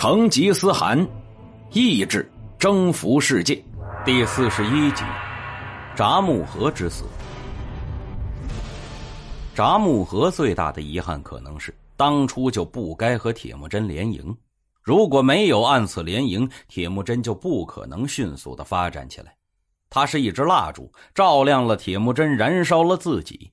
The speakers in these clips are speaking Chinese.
成吉思汗，意志征服世界，第四十一集，札木合之死。札木合最大的遗憾可能是当初就不该和铁木真联营，如果没有按此联营，铁木真就不可能迅速的发展起来。他是一支蜡烛，照亮了铁木真，燃烧了自己。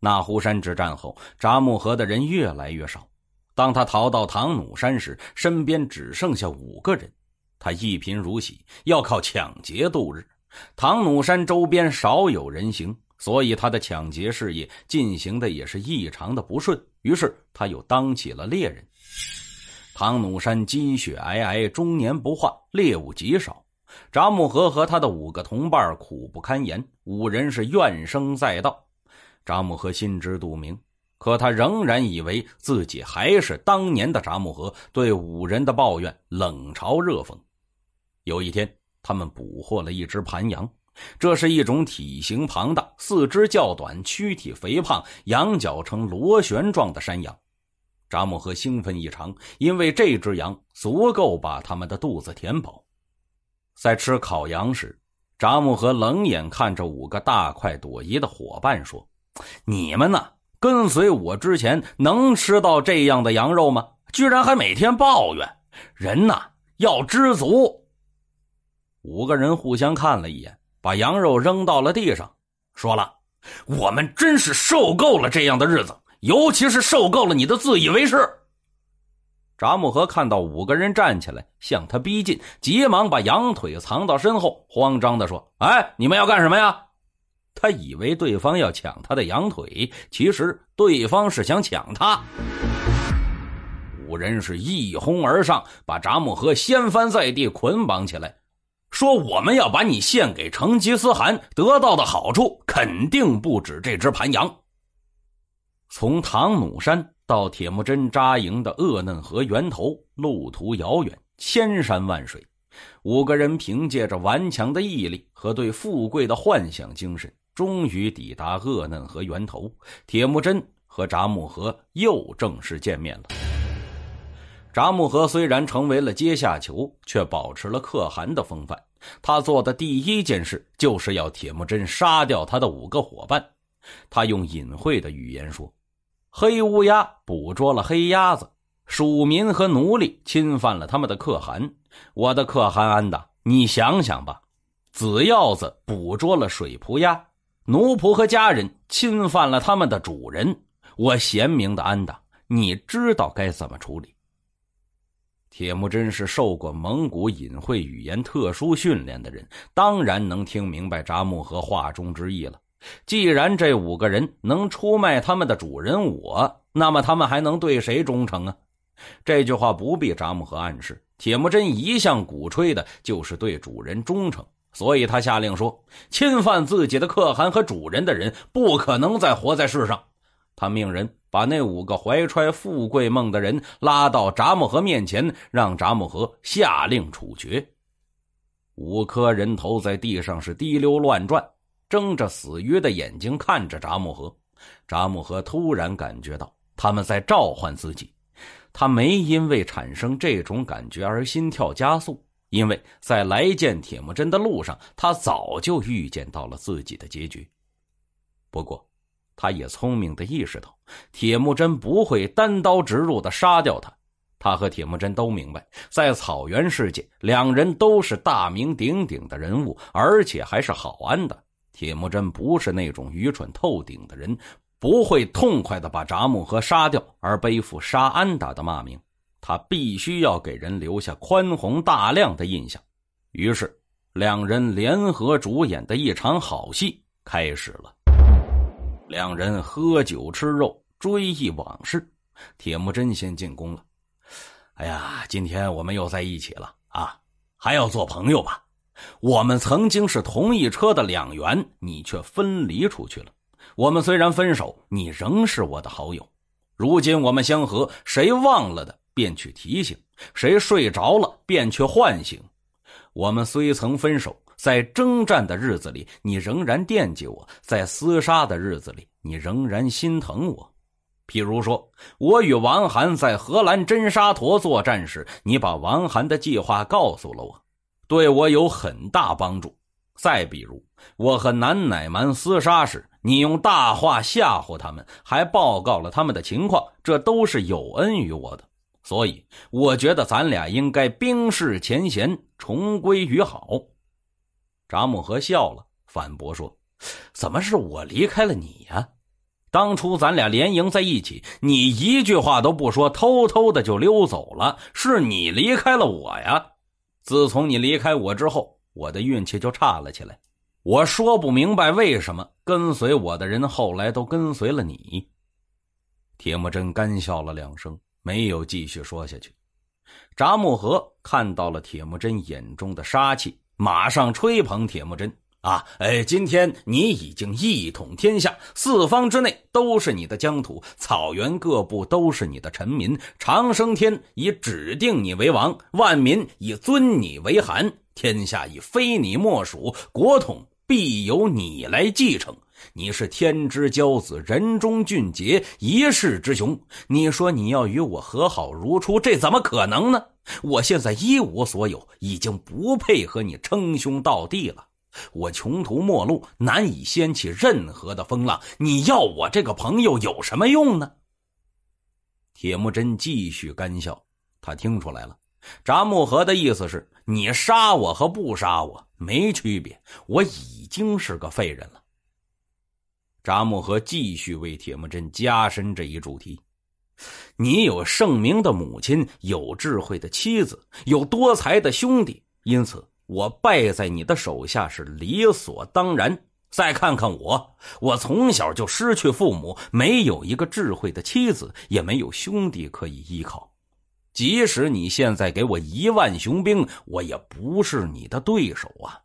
那湖山之战后，札木合的人越来越少。当他逃到唐努山时，身边只剩下五个人，他一贫如洗，要靠抢劫度日。唐努山周边少有人行，所以他的抢劫事业进行的也是异常的不顺。于是他又当起了猎人。唐努山积雪皑皑，终年不化，猎物极少。扎木合和他的五个同伴苦不堪言，五人是怨声载道。扎木合心知肚明。可他仍然以为自己还是当年的扎木合，对五人的抱怨冷嘲热讽。有一天，他们捕获了一只盘羊，这是一种体型庞大、四肢较短、躯体肥胖、羊角呈螺旋状的山羊。扎木合兴奋异常，因为这只羊足够把他们的肚子填饱。在吃烤羊时，扎木合冷眼看着五个大快朵颐的伙伴说：“你们呢？”跟随我之前能吃到这样的羊肉吗？居然还每天抱怨！人呐，要知足。五个人互相看了一眼，把羊肉扔到了地上，说了：“我们真是受够了这样的日子，尤其是受够了你的自以为是。”扎木合看到五个人站起来向他逼近，急忙把羊腿藏到身后，慌张地说：“哎，你们要干什么呀？”他以为对方要抢他的羊腿，其实对方是想抢他。五人是一哄而上，把扎木合掀翻在地，捆绑起来，说：“我们要把你献给成吉思汗，得到的好处肯定不止这只盘羊。”从唐努山到铁木真扎营的鄂嫩河源头，路途遥远，千山万水，五个人凭借着顽强的毅力和对富贵的幻想精神。终于抵达鄂嫩河源头，铁木真和札木合又正式见面了。札木合虽然成为了阶下囚，却保持了可汗的风范。他做的第一件事就是要铁木真杀掉他的五个伙伴。他用隐晦的语言说：“黑乌鸦捕捉了黑鸭子，属民和奴隶侵犯了他们的可汗。我的可汗安达，你想想吧，紫鹞子捕捉了水蒲鸭。”奴仆和家人侵犯了他们的主人，我贤明的安达，你知道该怎么处理？铁木真是受过蒙古隐晦语言特殊训练的人，当然能听明白扎木合话中之意了。既然这五个人能出卖他们的主人我，那么他们还能对谁忠诚啊？这句话不必扎木合暗示，铁木真一向鼓吹的就是对主人忠诚。所以他下令说：“侵犯自己的可汗和主人的人，不可能再活在世上。”他命人把那五个怀揣富贵梦的人拉到札木合面前，让札木合下令处决。五颗人头在地上是滴溜乱转，睁着死鱼的眼睛看着札木合。札木合突然感觉到他们在召唤自己，他没因为产生这种感觉而心跳加速。因为在来见铁木真的路上，他早就预见到了自己的结局。不过，他也聪明的意识到，铁木真不会单刀直入的杀掉他。他和铁木真都明白，在草原世界，两人都是大名鼎鼎的人物，而且还是好安的。铁木真不是那种愚蠢透顶的人，不会痛快的把札木合杀掉而背负杀安达的骂名。他必须要给人留下宽宏大量的印象，于是两人联合主演的一场好戏开始了。两人喝酒吃肉，追忆往事。铁木真先进宫了。哎呀，今天我们又在一起了啊！还要做朋友吧？我们曾经是同一车的两员，你却分离出去了。我们虽然分手，你仍是我的好友。如今我们相合，谁忘了的？便去提醒，谁睡着了便去唤醒。我们虽曾分手，在征战的日子里，你仍然惦记我；在厮杀的日子里，你仍然心疼我。譬如说，我与王涵在荷兰真沙陀作战时，你把王涵的计划告诉了我，对我有很大帮助。再比如，我和南乃蛮厮杀时，你用大话吓唬他们，还报告了他们的情况，这都是有恩于我的。所以，我觉得咱俩应该冰释前嫌，重归于好。扎木合笑了，反驳说：“怎么是我离开了你呀？当初咱俩联营在一起，你一句话都不说，偷偷的就溜走了，是你离开了我呀！自从你离开我之后，我的运气就差了起来。我说不明白为什么，跟随我的人后来都跟随了你。”铁木真干笑了两声。没有继续说下去，札木合看到了铁木真眼中的杀气，马上吹捧铁木真：“啊，哎，今天你已经一统天下，四方之内都是你的疆土，草原各部都是你的臣民，长生天已指定你为王，万民已尊你为韩，天下已非你莫属，国统必由你来继承。”你是天之骄子，人中俊杰，一世之雄。你说你要与我和好如初，这怎么可能呢？我现在一无所有，已经不配和你称兄道弟了。我穷途末路，难以掀起任何的风浪。你要我这个朋友有什么用呢？铁木真继续干笑，他听出来了，扎木合的意思是你杀我和不杀我没区别。我已经是个废人了。扎木合继续为铁木真加深这一主题：“你有盛名的母亲，有智慧的妻子，有多才的兄弟，因此我败在你的手下是理所当然。再看看我，我从小就失去父母，没有一个智慧的妻子，也没有兄弟可以依靠。即使你现在给我一万雄兵，我也不是你的对手啊！”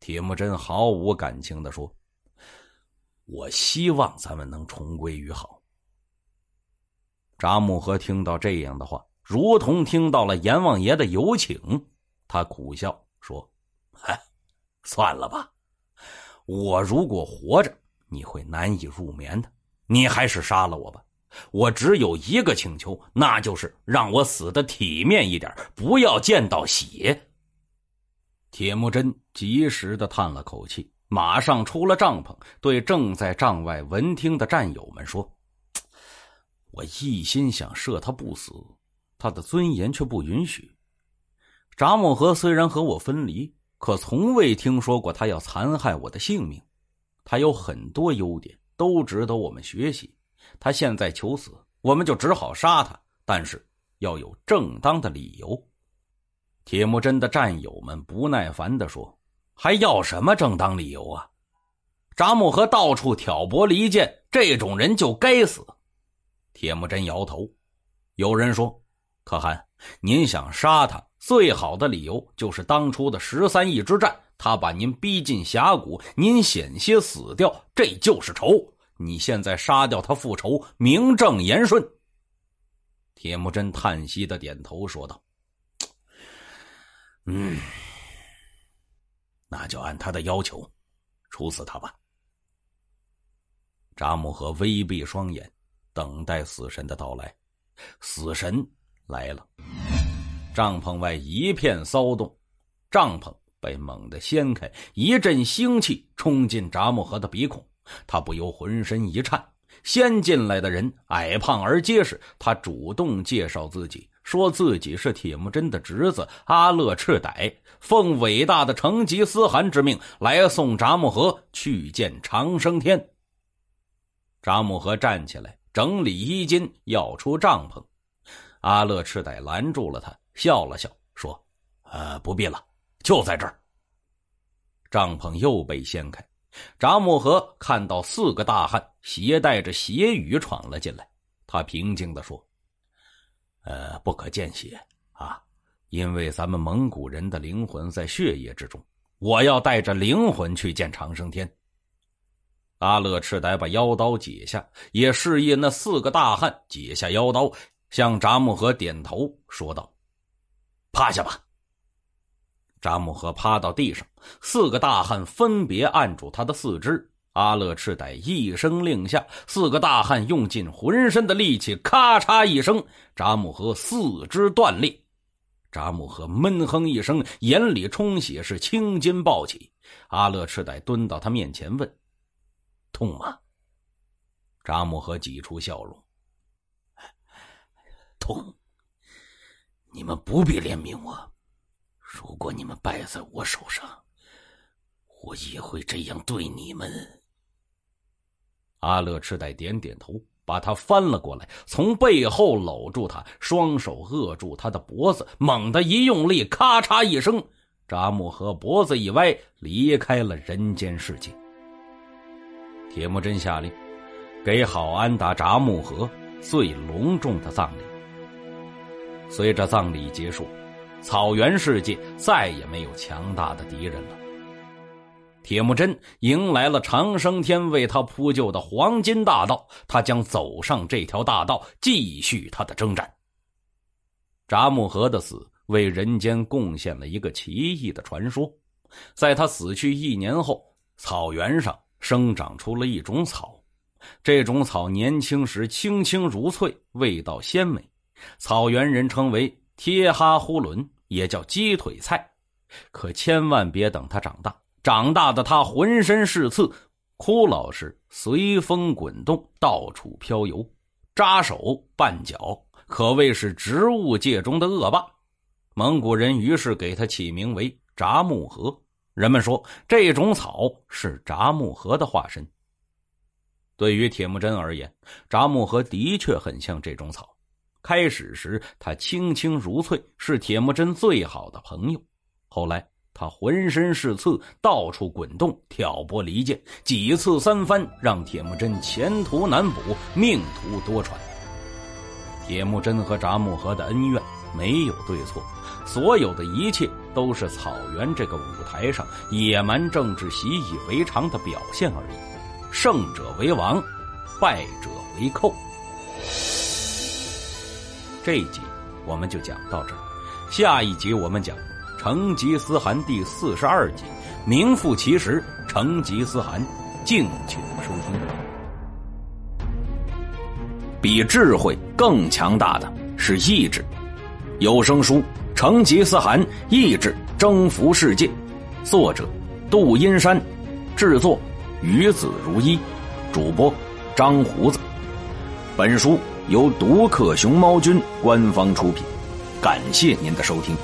铁木真毫无感情的说。我希望咱们能重归于好。扎木合听到这样的话，如同听到了阎王爷的有请，他苦笑说：“算了吧，我如果活着，你会难以入眠的。你还是杀了我吧。我只有一个请求，那就是让我死的体面一点，不要见到血。”铁木真及时的叹了口气。马上出了帐篷，对正在帐外闻听的战友们说：“ 我一心想射他不死，他的尊严却不允许。扎木合虽然和我分离，可从未听说过他要残害我的性命。他有很多优点，都值得我们学习。他现在求死，我们就只好杀他，但是要有正当的理由。”铁木真的战友们不耐烦的说。还要什么正当理由啊？扎木合到处挑拨离间，这种人就该死。铁木真摇头。有人说：“可汗，您想杀他，最好的理由就是当初的十三翼之战，他把您逼进峡谷，您险些死掉，这就是仇。你现在杀掉他复仇，名正言顺。”铁木真叹息的点头说道：“ 嗯。”那就按他的要求，处死他吧。扎木合微闭双眼，等待死神的到来。死神来了，帐篷外一片骚动，帐篷被猛地掀开，一阵腥气冲进扎木合的鼻孔，他不由浑身一颤。先进来的人矮胖而结实，他主动介绍自己。说自己是铁木真的侄子阿勒赤歹，奉伟大的成吉思汗之命来送札木合去见长生天。札木合站起来，整理衣襟，要出帐篷。阿勒赤歹拦住了他，笑了笑说：“呃，不必了，就在这儿。”帐篷又被掀开，札木合看到四个大汉携带着血雨闯了进来，他平静地说。呃，不可见血啊！因为咱们蒙古人的灵魂在血液之中，我要带着灵魂去见长生天。阿勒赤歹把腰刀解下，也示意那四个大汉解下腰刀，向扎木合点头说道：“趴下吧。”扎木合趴到地上，四个大汉分别按住他的四肢。阿乐赤歹一声令下，四个大汉用尽浑身的力气，咔嚓一声，扎木合四肢断裂。扎木合闷哼一声，眼里充血，是青筋暴起。阿乐赤歹蹲到他面前问：“痛吗？”扎木合挤出笑容：“痛。你们不必怜悯我，如果你们败在我手上，我也会这样对你们。”阿乐赤带点点头，把他翻了过来，从背后搂住他，双手扼住他的脖子，猛地一用力，咔嚓一声，扎木合脖子一歪，离开了人间世界。铁木真下令，给郝安达扎木合最隆重的葬礼。随着葬礼结束，草原世界再也没有强大的敌人了。铁木真迎来了长生天为他铺就的黄金大道，他将走上这条大道，继续他的征战。扎木合的死为人间贡献了一个奇异的传说，在他死去一年后，草原上生长出了一种草，这种草年轻时青青如翠，味道鲜美，草原人称为贴哈呼伦，也叫鸡腿菜，可千万别等它长大。长大的他浑身是刺，骷髅是随风滚动，到处飘游，扎手绊脚，可谓是植物界中的恶霸。蒙古人于是给他起名为“扎木合”，人们说这种草是扎木合的化身。对于铁木真而言，扎木合的确很像这种草。开始时，他清清如翠，是铁木真最好的朋友。后来。他浑身是刺，到处滚动，挑拨离间，几次三番，让铁木真前途难卜，命途多舛。铁木真和札木合的恩怨没有对错，所有的一切都是草原这个舞台上野蛮政治习以为常的表现而已。胜者为王，败者为寇。这一集我们就讲到这儿，下一集我们讲。成吉思汗第四十二集，名副其实。成吉思汗，敬请收听。比智慧更强大的是意志。有声书《成吉思汗：意志征服世界》，作者：杜阴山，制作：与子如一，主播：张胡子。本书由独克熊猫君官方出品，感谢您的收听。